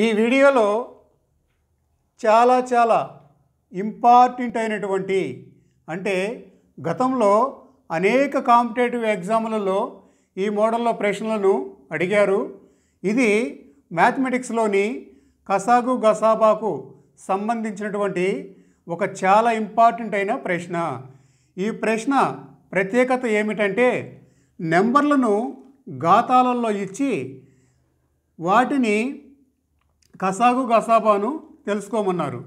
ఈ వీడియోలో చాలా చాలా ఇంపార్టెంట్ అయినటువంటి అంటే గతంలో అనేక కాంపిటేటివ్ ఎగ్జామ్లలో ఈ మోడల్లో ప్రశ్నలను అడిగారు ఇది మ్యాథమెటిక్స్లోని కసాగు గసాబాకు సంబంధించినటువంటి ఒక చాలా ఇంపార్టెంట్ అయిన ప్రశ్న ఈ ప్రశ్న ప్రత్యేకత ఏమిటంటే నెంబర్లను గాతాలలో ఇచ్చి వాటిని కసాగు గసాబాను తెలుసుకోమన్నారు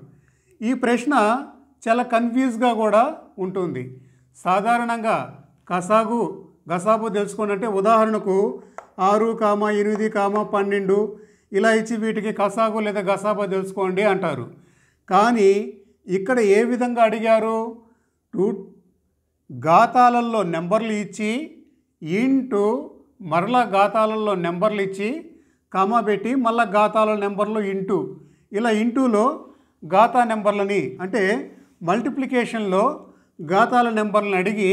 ఈ ప్రశ్న చాలా కన్ఫ్యూజ్గా కూడా ఉంటుంది సాధారణంగా కసాగు గసాబు తెలుసుకోనంటే ఉదాహరణకు ఆరు కామ ఎనిమిది కామ పన్నెండు ఇలా ఇచ్చి వీటికి కసాగు లేదా గసాబా తెలుసుకోండి అంటారు కానీ ఇక్కడ ఏ విధంగా అడిగారు టూ గాతాలలో నెంబర్లు ఇచ్చి ఇంటూ మరలా గాతాలలో నెంబర్లు ఇచ్చి కామా పెట్టి మళ్ళీ గాతాల నెంబర్లో ఇంటూ ఇలా ఇంటూలో గాతా నెంబర్లని అంటే మల్టిప్లికేషన్లో గాతాల నెంబర్లను అడిగి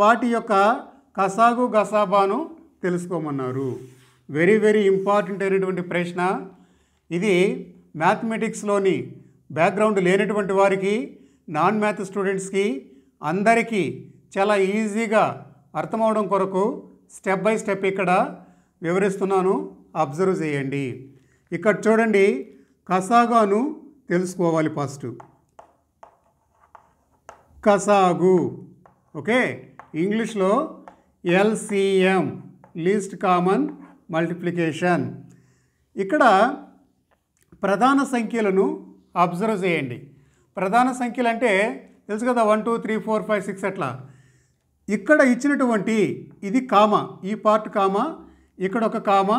వాటి యొక్క కసాగు గసాబాను తెలుసుకోమన్నారు వెరీ వెరీ ఇంపార్టెంట్ అయినటువంటి ప్రశ్న ఇది మ్యాథమెటిక్స్లోని బ్యాక్గ్రౌండ్ లేనటువంటి వారికి నాన్ మ్యాథ్ స్టూడెంట్స్కి అందరికీ చాలా ఈజీగా అర్థమవడం కొరకు స్టెప్ బై స్టెప్ ఇక్కడ వివరిస్తున్నాను అబ్జర్వ్ చేయండి ఇక్కడ చూడండి కసాగాను తెలుసుకోవాలి ఫస్ట్ కసాగు ఓకే ఇంగ్లీష్లో ఎల్సిఎం లీస్ట్ కామన్ మల్టిప్లికేషన్ ఇక్కడ ప్రధాన సంఖ్యలను అబ్జర్వ్ చేయండి ప్రధాన సంఖ్యలు అంటే తెలుసు కదా one two three four five six అట్లా ఇక్కడ ఇచ్చినటువంటి ఇది కామా ఈ పార్ట్ కామా ఇక్కడ ఒక కామా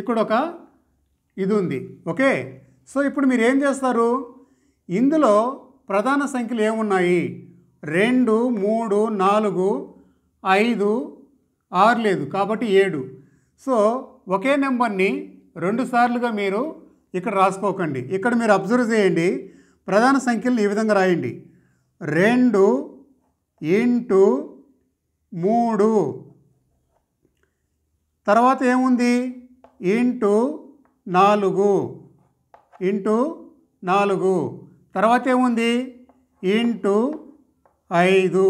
ఇక్కడ ఒక ఇది ఉంది ఓకే సో ఇప్పుడు మీరు ఏం చేస్తారు ఇందులో ప్రధాన సంఖ్యలు ఏమున్నాయి రెండు మూడు నాలుగు ఐదు ఆరు లేదు కాబట్టి ఏడు సో ఒకే నెంబర్ని రెండు సార్లుగా మీరు ఇక్కడ రాసుకోకండి ఇక్కడ మీరు అబ్జర్వ్ చేయండి ప్రధాన సంఖ్యలను ఈ విధంగా రాయండి రెండు ఇంటూ మూడు తర్వాత ఏముంది ఇంటూ నాలుగు ఇంటూ నాలుగు తర్వాత ఏముంది ఇంటూ ఐదు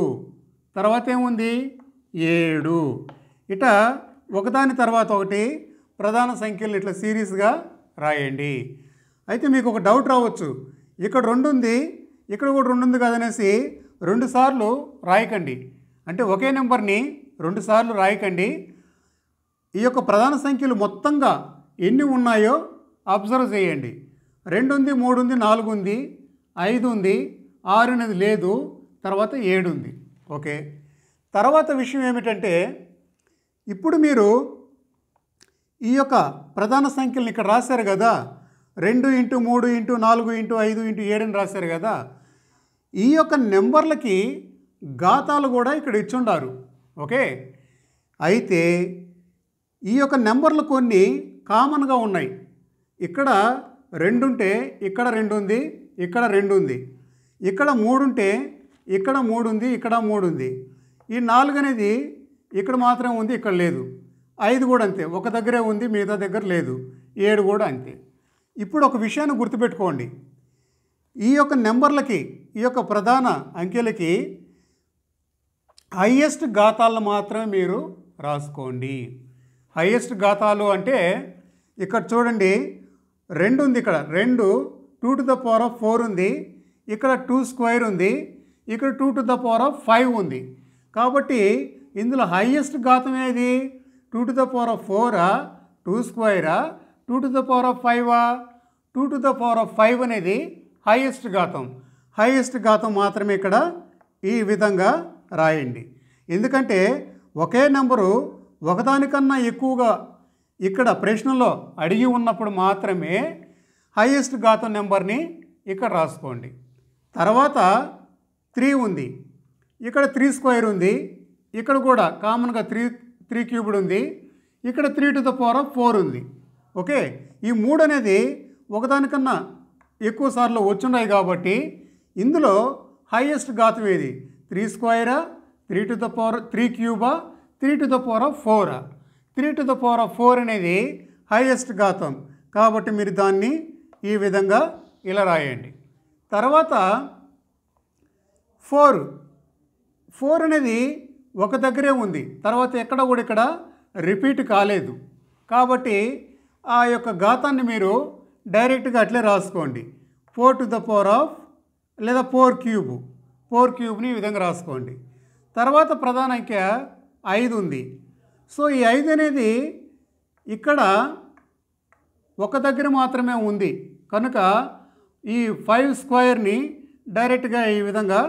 తర్వాత ఏముంది ఏడు ఇట ఒకదాని తర్వాత ఒకటి ప్రధాన సంఖ్యలు ఇట్లా సిరీస్గా రాయండి అయితే మీకు ఒక డౌట్ రావచ్చు ఇక్కడ రెండు ఉంది ఇక్కడ కూడా రెండు ఉంది కదనేసి రెండుసార్లు రాయకండి అంటే ఒకే నెంబర్ని రెండుసార్లు రాయకండి ఈ యొక్క ప్రధాన సంఖ్యలు మొత్తంగా ఎన్ని ఉన్నాయో అబ్జర్వ్ చేయండి రెండు ఉంది మూడు ఉంది నాలుగు ఉంది ఐదు ఉంది ఆరు అనేది లేదు తర్వాత ఏడు ఉంది ఓకే తర్వాత విషయం ఏమిటంటే ఇప్పుడు మీరు ఈ యొక్క ప్రధాన సంఖ్యలను ఇక్కడ రాశారు కదా రెండు ఇంటూ మూడు ఇంటూ నాలుగు ఇంటూ ఐదు ఇంటూ ఏడు అని రాశారు కదా ఈ యొక్క నెంబర్లకి ఘాతాలు కూడా ఇక్కడ ఇచ్చుండారు ఓకే అయితే ఈ యొక్క నెంబర్లు కొన్ని కామన్గా ఉన్నాయి ఇక్కడ రెండుంటే ఇక్కడ రెండు ఉంది ఇక్కడ రెండు ఉంది ఇక్కడ మూడుంటే ఇక్కడ మూడు ఉంది ఇక్కడ మూడు ఉంది ఈ నాలుగు అనేది ఇక్కడ మాత్రం ఉంది ఇక్కడ లేదు ఐదు కూడా అంతే ఒక దగ్గరే ఉంది మిగతా దగ్గర లేదు ఏడు కూడా అంతే ఇప్పుడు ఒక విషయాన్ని గుర్తుపెట్టుకోండి ఈ యొక్క నెంబర్లకి ఈ యొక్క ప్రధాన అంకెలకి హయ్యెస్ట్ ఘాతాలను మాత్రమే మీరు రాసుకోండి హయ్యెస్ట్ ఘాతాలు అంటే ఇక్కడ చూడండి రెండు ఉంది ఇక్కడ రెండు two to the power of four ఉంది ఇక్కడ టూ స్క్వేర్ ఉంది ఇక్కడ two to the power of five ఉంది కాబట్టి ఇందులో హయ్యెస్ట్ ఘాతం ఏది two to the power of ఫోరా టూ స్క్వైరా two to the power of ఫైవా two to the power of five అనేది హైయెస్ట్ ఘాతం హైయెస్ట్ ఘాతం మాత్రమే ఇక్కడ ఈ విధంగా రాయండి ఎందుకంటే ఒకే నెంబరు ఒకదానికన్నా ఎక్కువగా ఇక్కడ ప్రశ్నలో అడిగి ఉన్నప్పుడు మాత్రమే హైయెస్ట్ ఘాతం నెంబర్ని ఇక్కడ రాసుకోండి తర్వాత త్రీ ఉంది ఇక్కడ త్రీ స్క్వేర్ ఉంది ఇక్కడ కూడా కామన్గా త్రీ త్రీ క్యూబ్డ్ ఉంది ఇక్కడ three to the power of four ఉంది ఓకే ఈ మూడు అనేది ఒకదానికన్నా ఎక్కువ సార్లు వచ్చున్నాయి కాబట్టి ఇందులో హైయెస్ట్ ఘాతం ఏది త్రీ స్క్వైరా three to the power three క్యూబా three to the power of four three to the power of four అనేది హైయెస్ట్ ఘాతం కాబట్టి మీరు దాన్ని ఈ విధంగా ఇలా రాయండి తర్వాత ఫోర్ ఫోర్ అనేది ఒక దగ్గరే ఉంది తర్వాత ఎక్కడ కూడా ఇక్కడ రిపీట్ కాలేదు కాబట్టి ఆ యొక్క ఘాతాన్ని మీరు డైరెక్ట్గా అట్లే రాసుకోండి four to the power of లేదా ఫోర్ క్యూబ్ ఫోర్ క్యూబ్ని ఈ విధంగా రాసుకోండి తర్వాత ప్రధాన అంకె ఐదు ఉంది సో ఈ ఐదు అనేది ఇక్కడ ఒక దగ్గర మాత్రమే ఉంది కనుక ఈ ఫైవ్ స్క్వైర్ని డైరెక్ట్గా ఈ విధంగా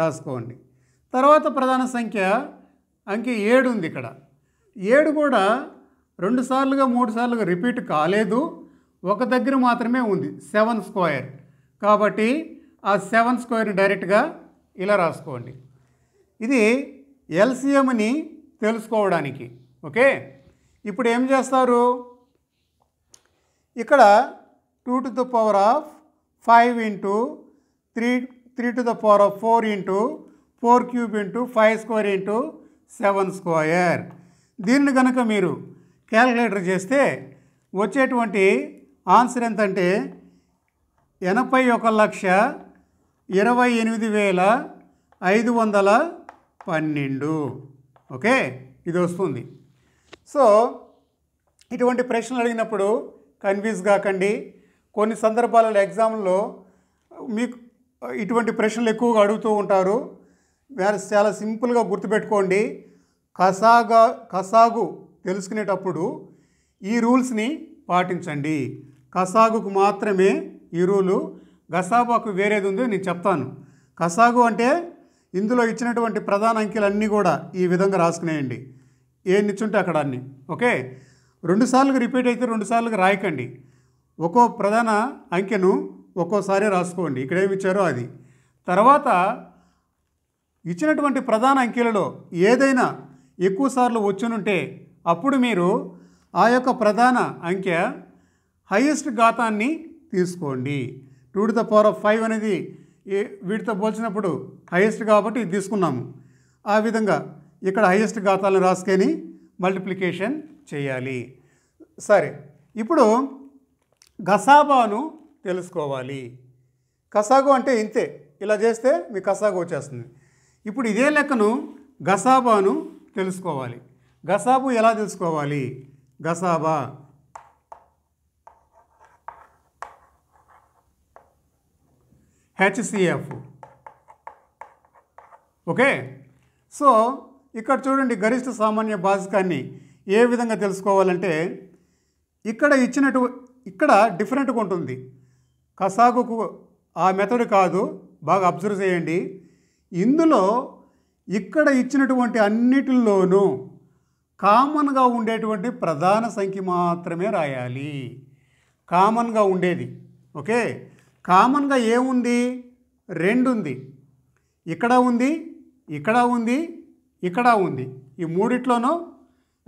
రాసుకోండి తర్వాత ప్రధాన సంఖ్య అంకె ఏడు ఉంది ఇక్కడ ఏడు కూడా రెండు సార్లుగా మూడు సార్లుగా రిపీట్ కాలేదు ఒక దగ్గర మాత్రమే ఉంది సెవెన్ స్క్వైర్ కాబట్టి ఆ సెవెన్ స్క్వేర్ని డైరెక్ట్గా ఇలా రాసుకోండి ఇది ఎల్సిఎంని తెలుసుకోవడానికి ఓకే ఇప్పుడు ఏం చేస్తారు ఇక్కడ two to the power of five into three three to the power of four into four cube into five square into seven square దీన్ని కనుక మీరు క్యాలిక్యులేటర్ చేస్తే వచ్చేటువంటి ఆన్సర్ ఎంతంటే ఎనభై ఒక లక్ష ఇరవై ఎనిమిది వేల ఐదు వందల పన్నెండు ఓకే ఇది వస్తుంది సో ఇటువంటి ప్రశ్నలు అడిగినప్పుడు కన్ఫ్యూజ్ కాకండి కొన్ని సందర్భాలలో ఎగ్జామ్లో మీకు ఇటువంటి ప్రశ్నలు ఎక్కువగా అడుగుతూ ఉంటారు వేరే చాలా సింపుల్గా గుర్తుపెట్టుకోండి కసాగా కసాగు తెలుసుకునేటప్పుడు ఈ రూల్స్ని పాటించండి కసాగుకు మాత్రమే ఈ రూలు గసాబాకు వేరేది ఉందో నేను చెప్తాను కసాగు అంటే ఇందులో ఇచ్చినటువంటి ప్రధాన అంకెలన్నీ కూడా ఈ విధంగా రాసుకునేయండి ఏ నిచ్చుంటే అక్కడ అన్ని ఓకే రెండుసార్లుగా రిపీట్ అయితే రెండుసార్లుగా రాయకండి ఒక్కో ప్రధాన అంకెను ఒక్కోసారి రాసుకోండి ఇక్కడ ఏమి ఇచ్చారో అది తర్వాత ఇచ్చినటువంటి ప్రధాన అంకెలలో ఏదైనా ఎక్కువసార్లు వచ్చునుంటే అప్పుడు మీరు ఆ యొక్క ప్రధాన అంకె హైయెస్ట్ ఘాతాన్ని తీసుకోండి two to the power of five అనేది ఏ వీటితో పోల్చినప్పుడు హైయెస్ట్ కాబట్టి ఇది తీసుకున్నాము ఆ విధంగా ఇక్కడ హైయెస్ట్ ఖాతాలను రాసుకొని మల్టిప్లికేషన్ చేయాలి సరే ఇప్పుడు గసాబాను తెలుసుకోవాలి కసాగో అంటే ఇంతే ఇలా చేస్తే మీ కసాగో వచ్చేస్తుంది ఇప్పుడు ఇదే లెక్కను గసాబాను తెలుసుకోవాలి గసాబు ఎలా తెలుసుకోవాలి గసాబా హెచ్సిఎఫ్ ఓకే సో ఇక్కడ చూడండి గరిష్ట సామాన్య బాధకాన్ని ఏ విధంగా తెలుసుకోవాలంటే ఇక్కడ ఇచ్చినట్టు ఇక్కడ డిఫరెంట్గా ఉంటుంది కసాగుకు ఆ మెథడ్ కాదు బాగా అబ్జర్వ్ చేయండి ఇందులో ఇక్కడ ఇచ్చినటువంటి అన్నిటిలోనూ కామన్గా ఉండేటువంటి ప్రధాన సంఖ్య మాత్రమే రాయాలి కామన్గా ఉండేది ఓకే కామన్గా ఏముంది రెండు ఉంది ఇక్కడ ఉంది ఇక్కడ ఉంది ఇక్కడ ఉంది ఈ మూడిట్లోనూ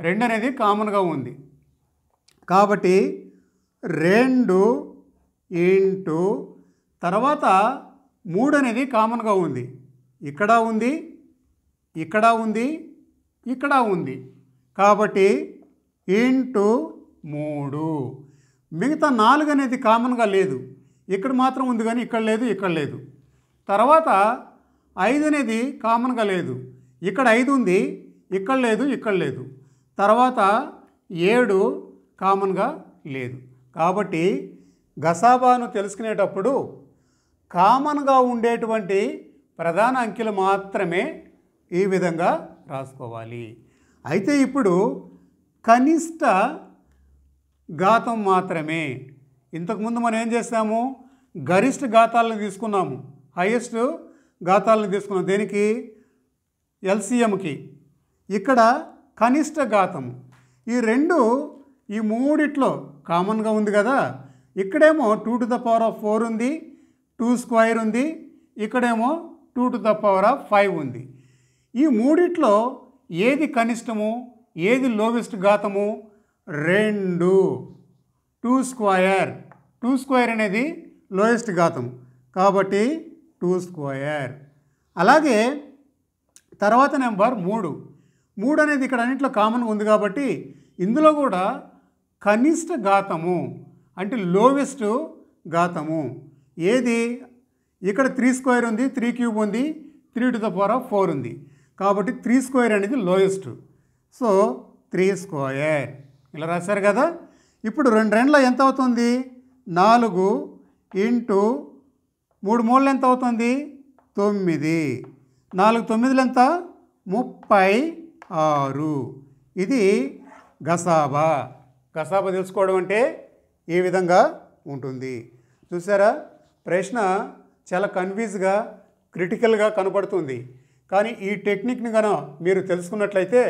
రెండు అనేది కామన్గా ఉంది కాబట్టి రెండు ఇంటూ తర్వాత మూడు అనేది కామన్గా ఉంది ఇక్కడ ఉంది ఇక్కడ ఉంది ఇక్కడ ఉంది కాబట్టి ఇంటూ మూడు మిగతా నాలుగు అనేది కామన్గా లేదు ఇక్కడ మాత్రం ఉంది కానీ ఇక్కడ లేదు ఇక్కడ లేదు తర్వాత ఐదు అనేది కామన్గా లేదు ఇక్కడ ఐదు ఉంది ఇక్కడ లేదు ఇక్కడ లేదు తర్వాత ఏడు కామన్గా లేదు కాబట్టి గసాబాను తెలుసుకునేటప్పుడు కామన్గా ఉండేటువంటి ప్రధాన అంకెలు మాత్రమే ఈ విధంగా రాసుకోవాలి అయితే ఇప్పుడు కనిష్ట ఘాతం మాత్రమే ఇంతకుముందు మనం ఏం చేసాము గరిష్ట ఘాతాలను తీసుకున్నాము హయ్యెస్ట్ ఘాతాలను తీసుకున్నాం దేనికి ఎల్సిఎంకి ఇక్కడ కనిష్ట ఘాతము ఈ రెండు ఈ మూడిట్లో కామన్గా ఉంది కదా ఇక్కడేమో two to the power of four ఉంది టూ స్క్వైర్ ఉంది ఇక్కడేమో two to the power of five ఉంది ఈ మూడిట్లో ఏది కనిష్టము ఏది లోవెస్ట్ ఘాతము రెండు టూ స్క్వయర్ టూ స్క్వయర్ అనేది లోయెస్ట్ ఘాతం కాబట్టి టూ స్క్వయర్ అలాగే తర్వాత నెంబర్ మూడు మూడు అనేది ఇక్కడ అన్నింటిలో కామన్ ఉంది కాబట్టి ఇందులో కూడా కనిష్ట ఘాతము అంటే లోవెస్ట్ ఘాతము ఏది ఇక్కడ త్రీ స్క్వేర్ ఉంది త్రీ క్యూబ్ ఉంది three to the power of four ఉంది కాబట్టి త్రీ స్క్వేర్ అనేది లోయెస్ట్ సో త్రీ స్క్వేర్ ఇలా రాశారు కదా ఇప్పుడు రెండు రెండ్ల ఎంత అవుతుంది నాలుగు ఇంటూ మూడు మూడులు ఎంత అవుతుంది తొమ్మిది నాలుగు తొమ్మిదిలు ఎంత ముప్పై ఆరు ఇది గసాబా గసాబా తెలుసుకోవడం అంటే ఈ విధంగా ఉంటుంది చూసారా ప్రశ్న చాలా కన్ఫ్యూజ్గా క్రిటికల్గా కనపడుతుంది కానీ ఈ టెక్నిక్ని కనుక మీరు తెలుసుకున్నట్లయితే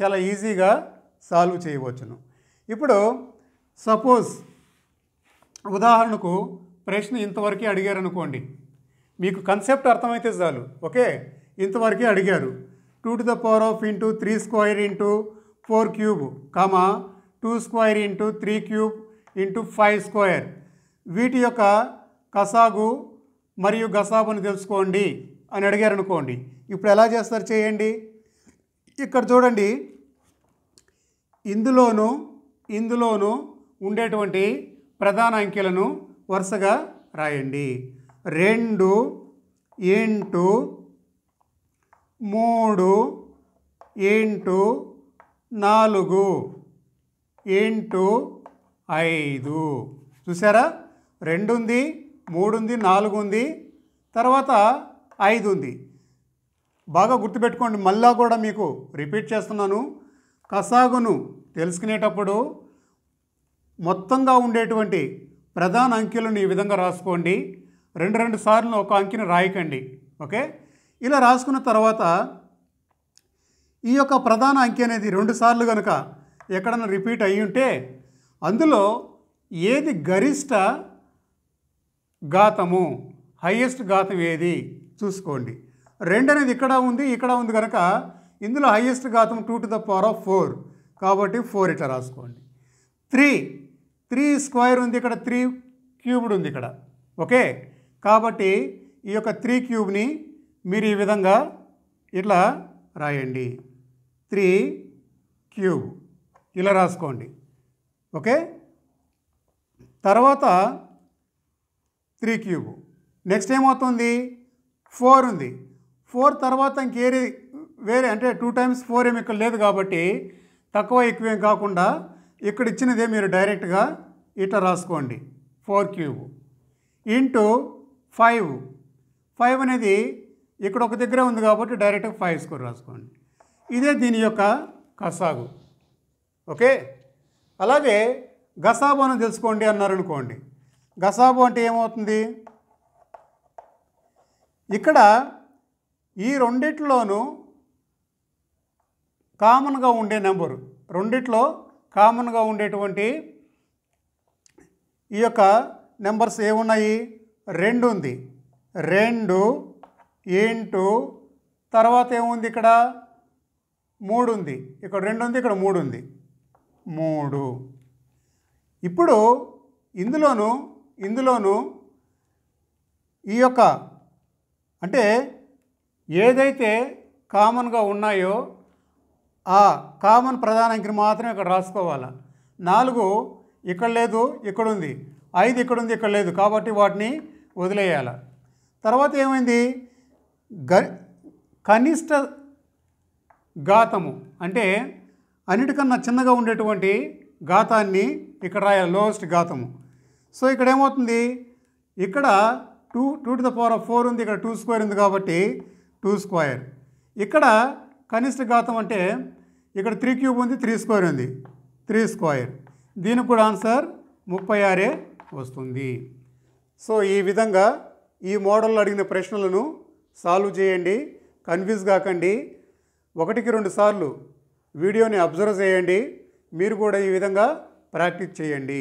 చాలా ఈజీగా సాల్వ్ చేయవచ్చును ఇప్పుడు సపోజ్ ఉదాహరణకు ప్రశ్న ఇంతవరకే అడిగారు అనుకోండి మీకు కన్సెప్ట్ అర్థమైతే చాలు ఓకే ఇంతవరకే అడిగారు two to the power of into three square into four cube comma two square into three cube into five square వీటి యొక్క కసాగు మరియు గసాబును తెలుసుకోండి అని అడిగారు అనుకోండి ఇప్పుడు ఎలా చేస్తారు చేయండి ఇక్కడ చూడండి ఇందులోను ఇందులోను ఉండేటువంటి ప్రధాన అంకెలను వరుసగా రాయండి రెండు ఎంటు మూడు ఎంటు నాలుగు ఎంటు ఐదు చూసారా రెండు ఉంది మూడు ఉంది నాలుగు ఉంది తర్వాత ఐదు ఉంది బాగా గుర్తుపెట్టుకోండి మళ్ళా కూడా మీకు రిపీట్ చేస్తున్నాను కసాగును తెలుసుకునేటప్పుడు మొత్తంగా ఉండేటువంటి ప్రధాన అంకెలను ఈ విధంగా రాసుకోండి రెండు రెండు సార్లు ఒక అంకెని రాయకండి ఓకే ఇలా రాసుకున్న తర్వాత ఈ యొక్క ప్రధాన అంకె అనేది రెండు సార్లు కనుక ఎక్కడన్నా రిపీట్ అయ్యి ఉంటే అందులో ఏది గరిష్ట ఘాతము హయ్యెస్ట్ ఘాతం ఏది చూసుకోండి రెండు అనేది ఇక్కడ ఉంది ఇక్కడ ఉంది కనుక ఇందులో హయ్యెస్ట్ ఘాతం two to the power of four కాబట్టి ఫోర్ ఇట్లా రాసుకోండి త్రీ త్రీ స్క్వేర్ ఉంది ఇక్కడ త్రీ క్యూబ్డ్ ఉంది ఇక్కడ ఓకే కాబట్టి ఈ యొక్క త్రీ క్యూబ్ని మీరు ఈ విధంగా ఇట్లా రాయండి త్రీ క్యూబ్ ఇలా రాసుకోండి ఓకే తర్వాత త్రీ క్యూబ్ నెక్స్ట్ ఏమవుతుంది ఫోర్ ఉంది ఫోర్ తర్వాత ఇంకేది వేరే అంటే టూ టైమ్స్ ఫోర్ ఏమి ఇక్కడ లేదు కాబట్టి తక్కువ ఎక్కువ ఏం కాకుండా ఇక్కడ ఇచ్చినదే మీరు డైరెక్ట్గా ఇట్లా రాసుకోండి four cube into five five అనేది ఇక్కడ ఒక దగ్గర ఉంది కాబట్టి డైరెక్ట్గా ఫైవ్ స్కోర్ రాసుకోండి ఇదే దీని యొక్క కసాగు ఓకే అలాగే అని తెలుసుకోండి అన్నారనుకోండి గసాబు అంటే ఏమవుతుంది ఇక్కడ ఈ రెండిట్లోనూ కామన్గా ఉండే నెంబరు రెండిట్లో కామన్గా ఉండేటువంటి ఈ యొక్క నెంబర్స్ ఏమున్నాయి రెండు ఉంది రెండు ఇంటూ తర్వాత ఏముంది ఇక్కడ మూడు ఉంది ఇక్కడ రెండు ఉంది ఇక్కడ మూడు ఉంది మూడు ఇప్పుడు ఇందులోను ఇందులోను ఈ యొక్క అంటే ఏదైతే కామన్గా ఉన్నాయో ఆ కామన్ ప్రధాన అంకెని మాత్రమే ఇక్కడ రాసుకోవాలా నాలుగు ఇక్కడ లేదు ఇక్కడ ఉంది ఐదు ఇక్కడ ఉంది ఇక్కడ లేదు కాబట్టి వాటిని వదిలేయాల తర్వాత ఏమైంది గ కనిష్ట ఘాతము అంటే అన్నిటికన్నా చిన్నగా ఉండేటువంటి ఘాతాన్ని ఇక్కడ రాయాలి లోవెస్ట్ ఘాతము సో ఇక్కడ ఏమవుతుంది ఇక్కడ two two to the power of four ఉంది ఇక్కడ టూ స్క్వేర్ ఉంది కాబట్టి టూ స్క్వేర్ ఇక్కడ కనిష్ట ఘాతం అంటే ఇక్కడ త్రీ క్యూబ్ ఉంది త్రీ స్క్వేర్ ఉంది త్రీ స్క్వేర్ దీనికి కూడా ఆన్సర్ ముప్పై ఆరే వస్తుంది సో ఈ విధంగా ఈ మోడల్లో అడిగిన ప్రశ్నలను సాల్వ్ చేయండి కన్ఫ్యూజ్ కాకండి ఒకటికి రెండు సార్లు వీడియోని అబ్జర్వ్ చేయండి మీరు కూడా ఈ విధంగా ప్రాక్టీస్ చేయండి